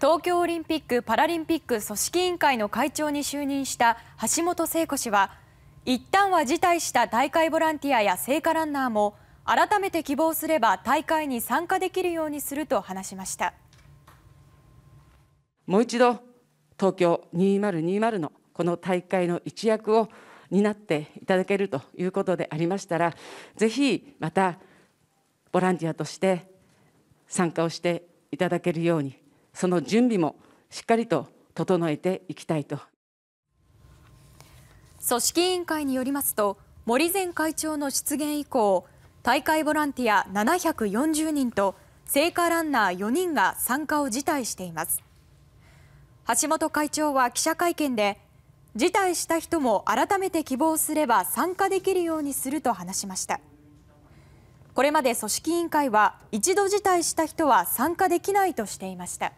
東京オリンピック・パラリンピック組織委員会の会長に就任した橋本聖子氏は一旦は辞退した大会ボランティアや聖火ランナーも改めて希望すれば大会に参加できるようにすると話しましたもう一度東京2020のこの大会の一役を担っていただけるということでありましたらぜひまたボランティアとして参加をしていただけるようにその準備もしっかりと整えていきたいと組織委員会によりますと森前会長の出現以降大会ボランティア740人と聖火ランナー4人が参加を辞退しています橋本会長は記者会見で辞退した人も改めて希望すれば参加できるようにすると話しましたこれまで組織委員会は一度辞退した人は参加できないとしていました